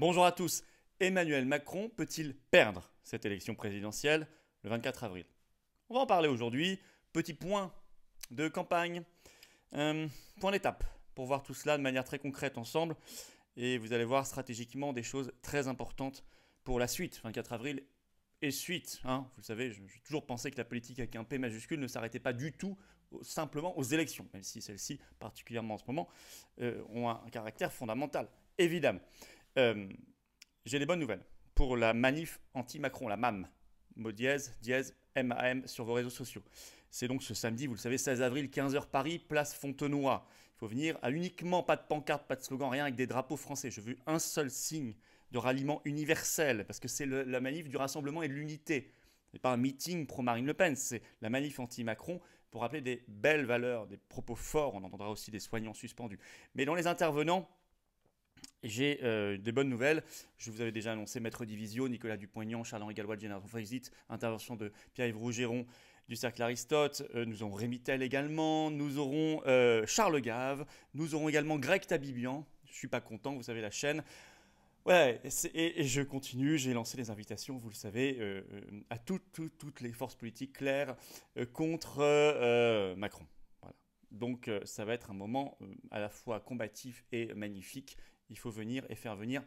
Bonjour à tous. Emmanuel Macron peut-il perdre cette élection présidentielle le 24 avril On va en parler aujourd'hui. Petit point de campagne, euh, point d'étape, pour voir tout cela de manière très concrète ensemble. Et vous allez voir stratégiquement des choses très importantes pour la suite, 24 avril et suite. Hein. Vous le savez, j'ai toujours pensé que la politique avec un P majuscule ne s'arrêtait pas du tout simplement aux élections, même si celles-ci, particulièrement en ce moment, euh, ont un caractère fondamental, évidemment. Euh, j'ai des bonnes nouvelles pour la manif anti-Macron, la MAM. Mot dièse, dièse, MAM sur vos réseaux sociaux. C'est donc ce samedi, vous le savez, 16 avril, 15h Paris, place Fontenoy. Il faut venir à uniquement pas de pancarte, pas de slogan, rien avec des drapeaux français. Je vu un seul signe de ralliement universel, parce que c'est la manif du rassemblement et de l'unité. Ce n'est pas un meeting pro-Marine Le Pen, c'est la manif anti-Macron pour rappeler des belles valeurs, des propos forts. On entendra aussi des soignants suspendus. Mais dans les intervenants, j'ai euh, des bonnes nouvelles. Je vous avais déjà annoncé Maître Divisio, Nicolas dupont Charles-Henri Gallois de Génération Frexit, intervention de Pierre-Yves Rougeron du Cercle Aristote. Euh, nous aurons Rémi Tell également. Nous aurons euh, Charles Gave. Nous aurons également Greg Tabibian. Je suis pas content, vous savez, la chaîne. Ouais, et, je continue, j'ai lancé les invitations, vous le savez, à toutes les forces politiques claires contre Macron. Voilà. Donc ça va être un moment à la fois combatif et magnifique, il faut venir et faire venir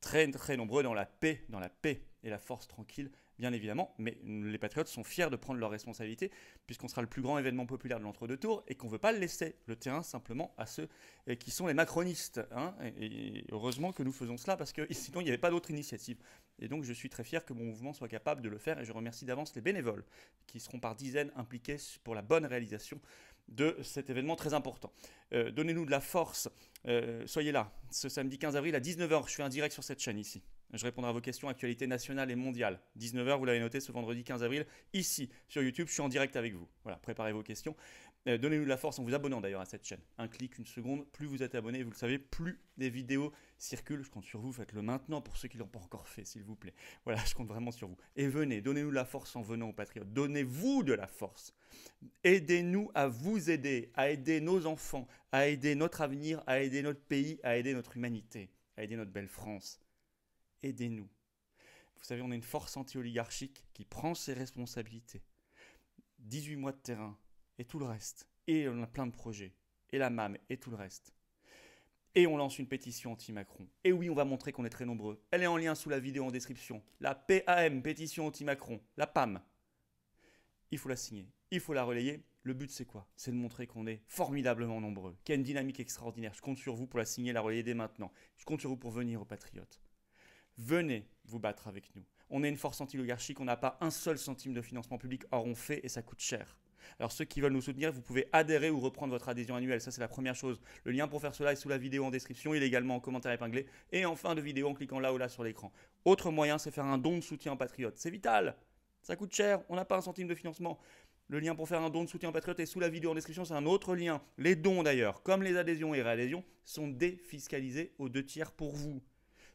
très très nombreux dans la paix, dans la paix et la force tranquille, bien évidemment. Mais les Patriotes sont fiers de prendre leurs responsabilités, puisqu'on sera le plus grand événement populaire de l'entre-deux-tours et qu'on ne veut pas laisser le terrain simplement à ceux eh, qui sont les macronistes. Hein. Et, heureusement que nous faisons cela, parce que sinon il n'y avait pas d'autre initiative. Et donc je suis très fier que mon mouvement soit capable de le faire, et je remercie d'avance les bénévoles qui seront par dizaines impliqués pour la bonne réalisation de cet événement très important. Euh, donnez-nous de la force, euh, soyez là, ce samedi 15 avril à 19h, je suis en direct sur cette chaîne ici. Je répondrai à vos questions, actualité nationale et mondiale. 19h, vous l'avez noté, ce vendredi 15 avril, ici, sur YouTube, je suis en direct avec vous. Voilà, préparez vos questions. Euh, donnez-nous de la force en vous abonnant d'ailleurs à cette chaîne. Un clic, une seconde, plus vous êtes abonné, vous le savez, plus des vidéos circulent. Je compte sur vous, faites-le maintenant pour ceux qui ne l'ont pas encore fait, s'il vous plaît. Voilà, je compte vraiment sur vous. Et venez, donnez-nous de la force en venant au patriotes Donnez-vous de la force. Aidez-nous à vous aider, à aider nos enfants, à aider notre avenir, à aider notre pays, à aider notre humanité, à aider notre belle France. Aidez-nous. Vous savez, on est une force anti-oligarchique qui prend ses responsabilités. 18 mois de terrain, et tout le reste. Et on a plein de projets. Et la MAM et tout le reste. Et on lance une pétition anti-Macron. Et oui, on va montrer qu'on est très nombreux. Elle est en lien sous la vidéo en description. La PAM, pétition anti-Macron. La PAM. Il faut la signer. Il faut la relayer. Le but, c'est quoi C'est de montrer qu'on est formidablement nombreux, qu'il y a une dynamique extraordinaire. Je compte sur vous pour la signer, la relayer dès maintenant. Je compte sur vous pour venir aux Patriotes. Venez vous battre avec nous. On est une force anti on n'a pas un seul centime de financement public, or on fait et ça coûte cher. Alors ceux qui veulent nous soutenir, vous pouvez adhérer ou reprendre votre adhésion annuelle, ça c'est la première chose. Le lien pour faire cela est sous la vidéo en description, il est également en commentaire épinglé et en fin de vidéo en cliquant là ou là sur l'écran. Autre moyen, c'est faire un don de soutien en Patriote. C'est vital, ça coûte cher, on n'a pas un centime de financement. Le lien pour faire un don de soutien Patriote est sous la vidéo en description, c'est un autre lien. Les dons d'ailleurs, comme les adhésions et réadhésions, sont défiscalisés aux deux tiers pour vous.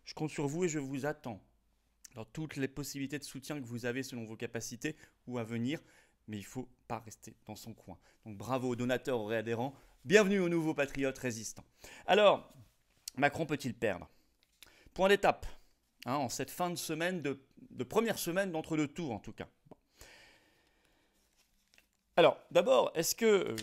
Je compte sur vous et je vous attends dans toutes les possibilités de soutien que vous avez selon vos capacités ou à venir mais il ne faut pas rester dans son coin. Donc bravo aux donateurs, aux réadhérents, bienvenue aux nouveaux patriotes résistants. Alors, Macron peut-il perdre Point d'étape, hein, en cette fin de semaine, de, première semaine d'entre deux tours en tout cas. Alors, d'abord, est-ce que euh,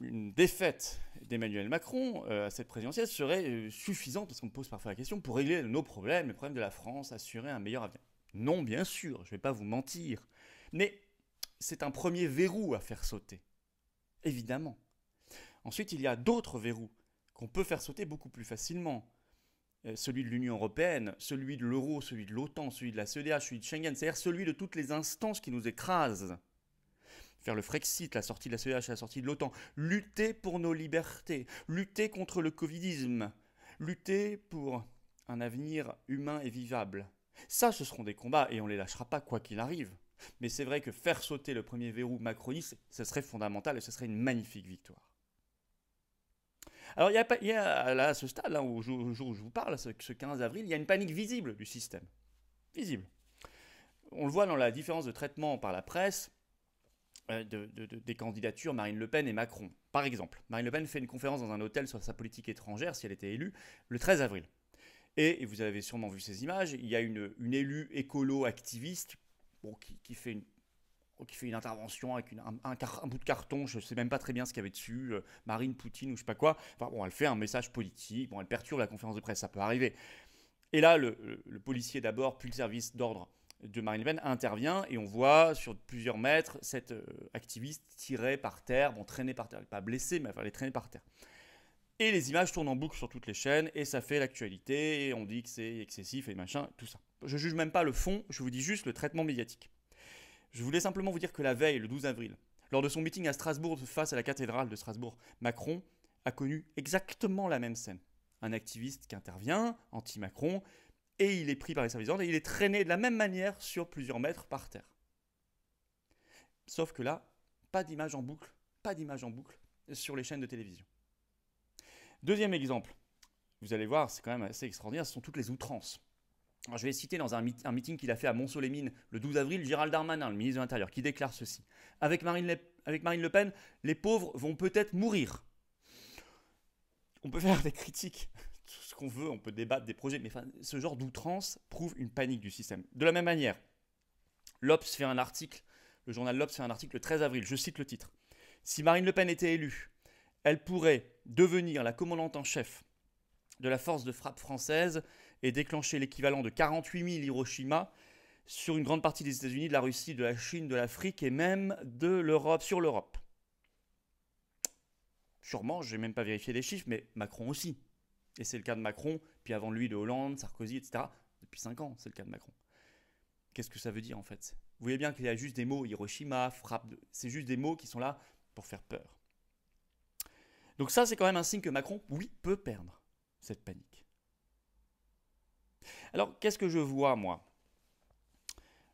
une défaite d'Emmanuel Macron euh, à cette présidentielle serait euh, suffisante, parce qu'on me pose parfois la question, pour régler nos problèmes, les problèmes de la France, assurer un meilleur avenir Non, bien sûr, je ne vais pas vous mentir. Mais c'est un premier verrou à faire sauter. Évidemment. Ensuite, il y a d'autres verrous qu'on peut faire sauter beaucoup plus facilement. Euh, celui de l'Union européenne, celui de l'euro, celui de l'OTAN, celui de la CEDH, celui de Schengen, c'est-à-dire celui de toutes les instances qui nous écrasent. Faire le Frexit, la sortie de la CEDH, la sortie de l'OTAN, lutter pour nos libertés, lutter contre le Covidisme, lutter pour un avenir humain et vivable. Ça, ce seront des combats et on ne les lâchera pas quoi qu'il arrive. Mais c'est vrai que faire sauter le premier verrou macroniste, ce serait fondamental et ce serait une magnifique victoire. Alors, il y a, à ce stade, là, au, jour, où je vous parle, ce, 15 avril, il y a une panique visible du système. Visible. On le voit dans la différence de traitement par la presse euh, des candidatures Marine Le Pen et Macron. Par exemple, Marine Le Pen fait une conférence dans un hôtel sur sa politique étrangère, si elle était élue, le 13 avril. Et, vous avez sûrement vu ces images, il y a une élue écolo-activiste bon, qui, fait une, qui fait une intervention avec une, un, bout de carton, je ne sais même pas très bien ce qu'il y avait dessus, euh, Marine, Poutine ou je sais pas quoi. Enfin, bon, elle fait un message politique, bon, elle perturbe la conférence de presse, ça peut arriver. Et là, le, policier d'abord, puis le service d'ordre de Marine Le Pen intervient et on voit sur plusieurs mètres cette euh, activiste tirée par terre, bon, traînée par terre, pas blessée, mais enfin, elle est traînée par terre. Et les images tournent en boucle sur toutes les chaînes et ça fait l'actualité et on dit que c'est excessif et machin, tout ça. Je juge même pas le fond, je vous dis juste le traitement médiatique. Je voulais simplement vous dire que la veille, le 12 avril, lors de son meeting à Strasbourg face à la cathédrale de Strasbourg, Macron a connu exactement la même scène. Un activiste qui intervient, anti-Macron, et il est pris par les services et il est traîné de la même manière sur plusieurs mètres par terre. Sauf que là, pas d'image en boucle, pas d'image en boucle sur les chaînes de télévision. Deuxième exemple, vous allez voir, c'est quand même assez extraordinaire, ce sont toutes les outrances. je vais citer dans un, meeting qu'il a fait à Monceau-les-Mines le 12 avril, Gérald Darmanin, le ministre de l'Intérieur, qui déclare ceci. Avec Marine, le avec Marine Le Pen, les pauvres vont peut-être mourir. On peut faire des critiques, tout ce qu'on veut, on peut débattre des projets, mais ce genre d'outrance prouve une panique du système. De la même manière, L'Obs fait un article, le journal L'Obs fait un article le 13 avril, je cite le titre. Si Marine Le Pen était élue, elle pourrait devenir la commandante en chef de la force de frappe française et déclencher l'équivalent de 48 000 Hiroshima sur une grande partie des États-Unis, de la Russie, de la Chine, de l'Afrique et même de l'Europe, sur l'Europe. Sûrement, je n'ai même pas vérifié les chiffres, mais Macron aussi. Et c'est le cas de Macron, puis avant lui de Hollande, Sarkozy, etc. Depuis 5 ans, c'est le cas de Macron. Qu'est-ce que ça veut dire en fait Vous voyez bien qu'il y a juste des mots, Hiroshima, frappe, c'est juste des mots qui sont là pour faire peur. Donc ça, c'est quand même un signe que Macron, oui, peut perdre cette panique. Alors, qu'est-ce que je vois, moi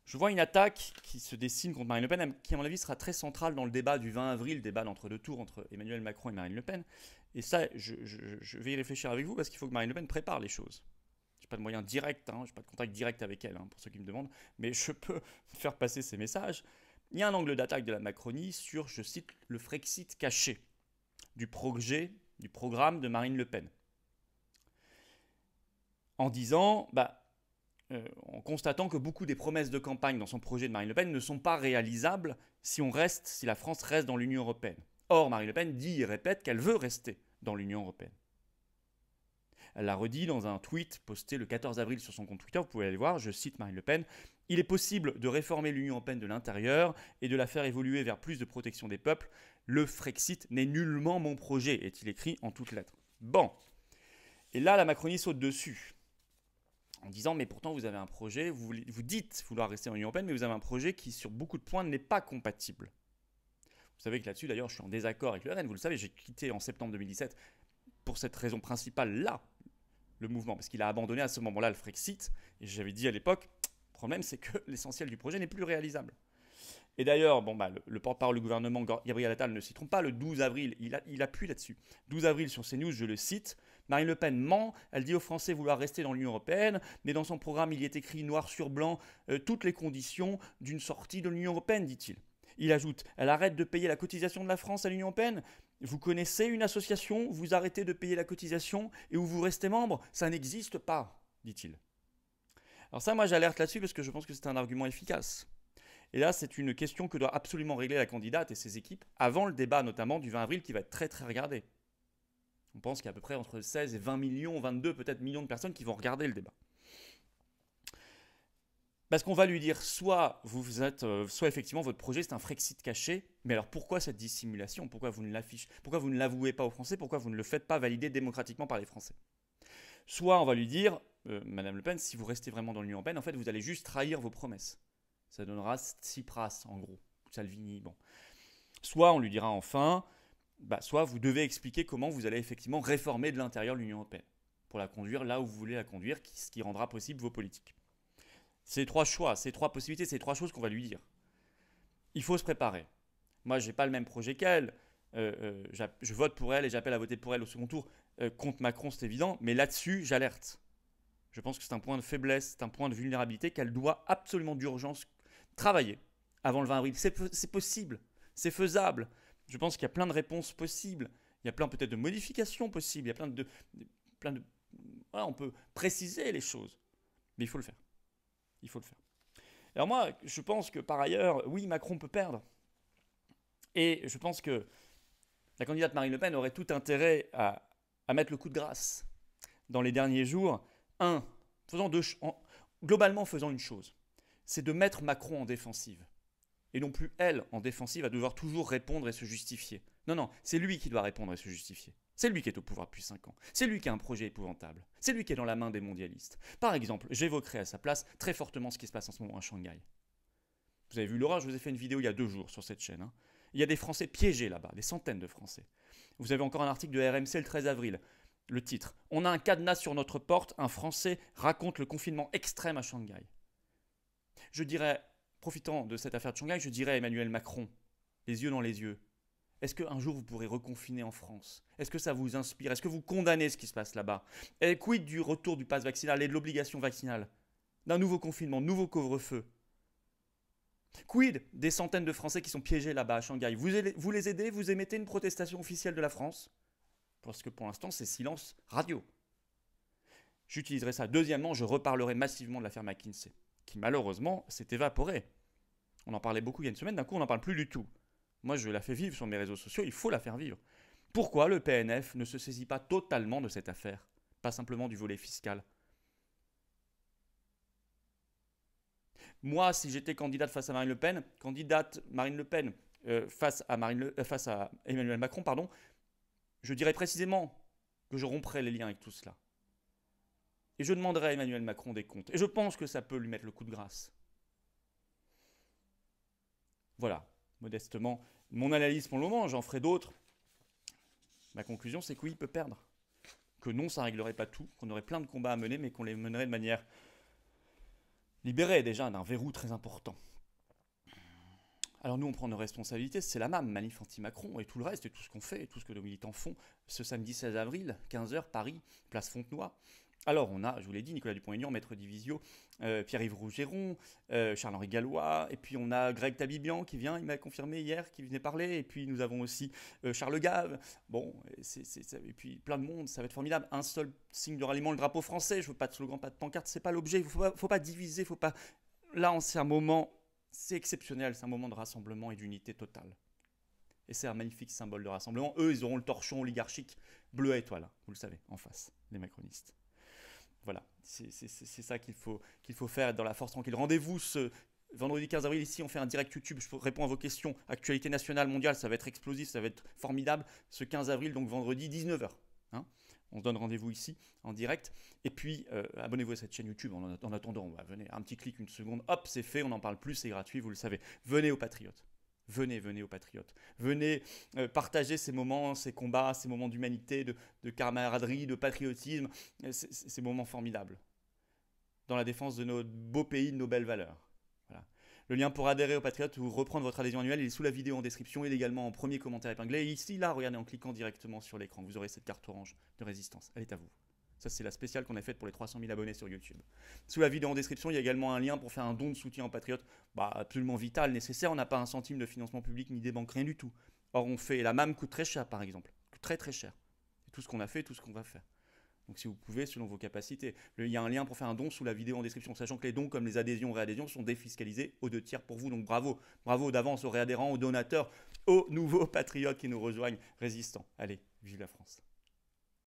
Je vois une attaque qui se dessine contre Marine Le Pen, qui, à mon avis, sera très centrale dans le débat du 20 avril, débat d'entre-deux tours entre Emmanuel Macron et Marine Le Pen. Et ça, je, vais y réfléchir avec vous, parce qu'il faut que Marine Le Pen prépare les choses. Je n'ai pas de moyen direct, hein, je n'ai pas de contact direct avec elle, hein, pour ceux qui me demandent, mais je peux faire passer ces messages. Il y a un angle d'attaque de la Macronie sur, je cite, le Frexit caché du projet, du programme de Marine Le Pen. En disant, bah, euh, en constatant que beaucoup des promesses de campagne dans son projet de Marine Le Pen ne sont pas réalisables si on reste, si la France reste dans l'Union européenne. Or, Marine Le Pen dit et répète qu'elle veut rester dans l'Union européenne. Elle l'a redit dans un tweet posté le 14 avril sur son compte Twitter, vous pouvez aller voir, je cite Marine Le Pen, Il est possible de réformer l'Union européenne de l'intérieur et de la faire évoluer vers plus de protection des peuples. Le Frexit n'est nullement mon projet, est-il écrit en toutes lettres. Bon. Et là, la Macronie saute dessus en disant mais pourtant vous avez un projet, vous, vous dites vouloir rester en Union européenne, mais vous avez un projet qui sur beaucoup de points n'est pas compatible. Vous savez que là-dessus d'ailleurs je suis en désaccord avec le RN, vous le savez, j'ai quitté en septembre 2017 pour cette raison principale là le mouvement, parce qu'il a abandonné à ce moment-là le Frexit, et j'avais dit à l'époque, le problème c'est que l'essentiel du projet n'est plus réalisable. Et d'ailleurs, bon, bah, le, porte-parole du gouvernement, Gabriel Attal, ne s'y pas. Le 12 avril, il, appuie là-dessus. 12 avril sur CNews, je le cite. Marine Le Pen ment, elle dit aux Français vouloir rester dans l'Union européenne, mais dans son programme, il est écrit noir sur blanc euh, toutes les conditions d'une sortie de l'Union européenne, dit-il. Il ajoute Elle arrête de payer la cotisation de la France à l'Union européenne Vous connaissez une association, vous arrêtez de payer la cotisation et où vous restez membre Ça n'existe pas, dit-il. Alors, ça, moi, j'alerte là-dessus parce que je pense que c'est un argument efficace. Et là, c'est une question que doit absolument régler la candidate et ses équipes avant le débat, notamment du 20 avril, qui va être très très regardé. On pense qu'il y a à peu près entre 16 et 20 millions, 22 peut-être millions de personnes qui vont regarder le débat. Parce qu'on va lui dire soit vous êtes, euh, soit effectivement votre projet c'est un Frexit caché. Mais alors pourquoi cette dissimulation Pourquoi vous ne l'affichez Pourquoi vous ne l'avouez pas aux Français Pourquoi vous ne le faites pas valider démocratiquement par les Français Soit on va lui dire, euh, Madame Le Pen, si vous restez vraiment dans l'Union européenne, en fait vous allez juste trahir vos promesses. Ça donnera Tsipras, en gros. Salvini, bon. Soit on lui dira enfin, bah, soit vous devez expliquer comment vous allez effectivement réformer de l'intérieur l'Union européenne pour la conduire là où vous voulez la conduire, ce qui rendra possible vos politiques. Ces trois choix, ces trois possibilités, ces trois choses qu'on va lui dire. Il faut se préparer. Moi, je n'ai pas le même projet qu'elle. Euh, euh, je vote pour elle et j'appelle à voter pour elle au second tour. Euh, contre Macron, c'est évident, mais là-dessus, j'alerte. Je pense que c'est un point de faiblesse, c'est un point de vulnérabilité qu'elle doit absolument d'urgence travailler avant le 20 avril. C'est possible, c'est faisable. Je pense qu'il y a plein de réponses possibles. Il y a plein peut-être de modifications possibles. Il y a plein de, plein de on peut préciser les choses, mais il faut le faire. Il faut le faire. Alors moi, je pense que par ailleurs, oui, Macron peut perdre. Et je pense que la candidate Marine Le Pen aurait tout intérêt à, mettre le coup de grâce dans les derniers jours. Un, faisant deux, choses, globalement faisant une chose c'est de mettre Macron en défensive. Et non plus elle en défensive à devoir toujours répondre et se justifier. Non, non, c'est lui qui doit répondre et se justifier. C'est lui qui est au pouvoir depuis 5 ans. C'est lui qui a un projet épouvantable. C'est lui qui est dans la main des mondialistes. Par exemple, j'évoquerai à sa place très fortement ce qui se passe en ce moment à Shanghai. Vous avez vu l'orage. je vous ai fait une vidéo il y a deux jours sur cette chaîne. Hein. Il y a des Français piégés là-bas, des centaines de Français. Vous avez encore un article de RMC le 13 avril. Le titre On a un cadenas sur notre porte, un Français raconte le confinement extrême à Shanghai. Je dirais, profitant de cette affaire de Shanghai, je dirais à Emmanuel Macron, les yeux dans les yeux, est-ce qu'un jour vous pourrez reconfiner en France Est-ce que ça vous inspire Est-ce que vous condamnez ce qui se passe là-bas Et quid du retour du pass vaccinal et de l'obligation vaccinale D'un nouveau confinement, nouveau couvre-feu Quid des centaines de Français qui sont piégés là-bas à Shanghai vous, vous les aidez Vous émettez une protestation officielle de la France Parce que pour l'instant, c'est silence radio. J'utiliserai ça. Deuxièmement, je reparlerai massivement de l'affaire McKinsey qui malheureusement s'est évaporée. On en parlait beaucoup il y a une semaine, d'un coup on n'en parle plus du tout. Moi je la fais vivre sur mes réseaux sociaux, il faut la faire vivre. Pourquoi le PNF ne se saisit pas totalement de cette affaire Pas simplement du volet fiscal. Moi, si j'étais candidate face à Marine Le Pen, candidate Marine Le Pen euh, face, à Marine euh, face à Emmanuel Macron, pardon, je dirais précisément que je romprais les liens avec tout cela. Et je demanderai à Emmanuel Macron des comptes. Et je pense que ça peut lui mettre le coup de grâce. Voilà, modestement, mon analyse pour le moment, j'en ferai d'autres. Ma conclusion, c'est que oui, il peut perdre. Que non, ça ne réglerait pas tout, qu'on aurait plein de combats à mener, mais qu'on les menerait de manière libérée déjà d'un verrou très important. Alors nous, on prend nos responsabilités, c'est la MAM, Manif anti-Macron, et tout le reste, et tout ce qu'on fait, et tout ce que nos militants font, ce samedi 16 avril, 15h, Paris, place Fontenoy. Alors on a, je vous l'ai dit, Nicolas Dupont-Aignan, Maître Divisio, euh, Pierre-Yves Rougeron, euh, Charles-Henri Gallois, et puis on a Greg Tabibian qui vient, il m'a confirmé hier qu'il venait parler, et puis nous avons aussi euh, Charles Gave, bon, et puis plein de monde, ça va être formidable, un seul signe de ralliement, le drapeau français, je veux pas de slogan, pas de pancarte, c'est pas l'objet, il faut pas, faut pas diviser, faut pas... Là, c'est un moment, c'est exceptionnel, c'est un moment de rassemblement et d'unité totale. Et c'est un magnifique symbole de rassemblement. Eux, ils auront le torchon oligarchique bleu à étoile, hein, vous le savez, en face, les macronistes c'est ça qu'il faut, qu'il faut faire, dans la force tranquille. Rendez-vous ce vendredi 15 avril ici, on fait un direct YouTube, je réponds à vos questions, actualité nationale, mondiale, ça va être explosif, ça va être formidable, ce 15 avril, donc vendredi 19h. Hein. on se donne rendez-vous ici en direct. Et puis, euh, abonnez-vous à cette chaîne YouTube en, attendant. venez, un petit clic, une seconde, hop, c'est fait, on n'en parle plus, c'est gratuit, vous le savez. Venez aux Patriotes. Venez, venez aux Patriotes. Venez euh, partager ces moments, ces combats, ces moments d'humanité, de, camaraderie, de patriotisme, euh, ces moments formidables. Dans la défense de nos beaux pays, de nos belles valeurs. Le lien pour adhérer aux Patriotes ou reprendre votre adhésion annuelle est sous la vidéo en description. et également en premier commentaire épinglé. ici, là, regardez en cliquant directement sur l'écran. Vous aurez cette carte orange de résistance. Elle est à vous. Ça, c'est la spéciale qu'on a faite pour les 300 000 abonnés sur YouTube. Sous la vidéo en description, il y a également un lien pour faire un don de soutien aux patriotes Bah, absolument vital, nécessaire. On n'a pas un centime de financement public ni des banques, rien du tout. Or, on fait. La MAM coûte très cher, par exemple. très, très cher. Tout ce qu'on a fait, tout ce qu'on va faire. Donc, si vous pouvez, selon vos capacités. Il y a un lien pour faire un don sous la vidéo en description, sachant que les dons, comme les adhésions, réadhésions, sont défiscalisés aux deux tiers pour vous. Donc, bravo. Bravo d'avance aux réadhérents, aux donateurs, aux nouveaux patriotes qui nous rejoignent, résistants. Allez, vive la France.